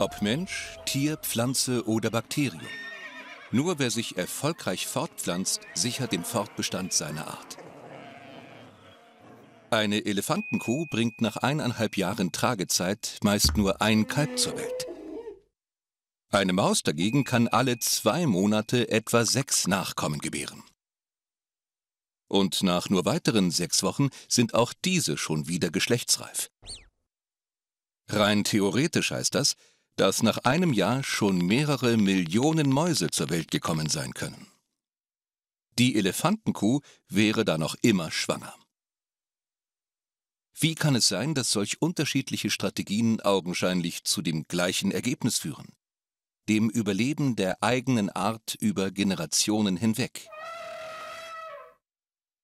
Ob Mensch, Tier, Pflanze oder Bakterium. Nur wer sich erfolgreich fortpflanzt, sichert den Fortbestand seiner Art. Eine Elefantenkuh bringt nach eineinhalb Jahren Tragezeit meist nur ein Kalb zur Welt. Eine Maus dagegen kann alle zwei Monate etwa sechs Nachkommen gebären. Und nach nur weiteren sechs Wochen sind auch diese schon wieder geschlechtsreif. Rein theoretisch heißt das, dass nach einem Jahr schon mehrere Millionen Mäuse zur Welt gekommen sein können. Die Elefantenkuh wäre da noch immer schwanger. Wie kann es sein, dass solch unterschiedliche Strategien augenscheinlich zu dem gleichen Ergebnis führen? Dem Überleben der eigenen Art über Generationen hinweg.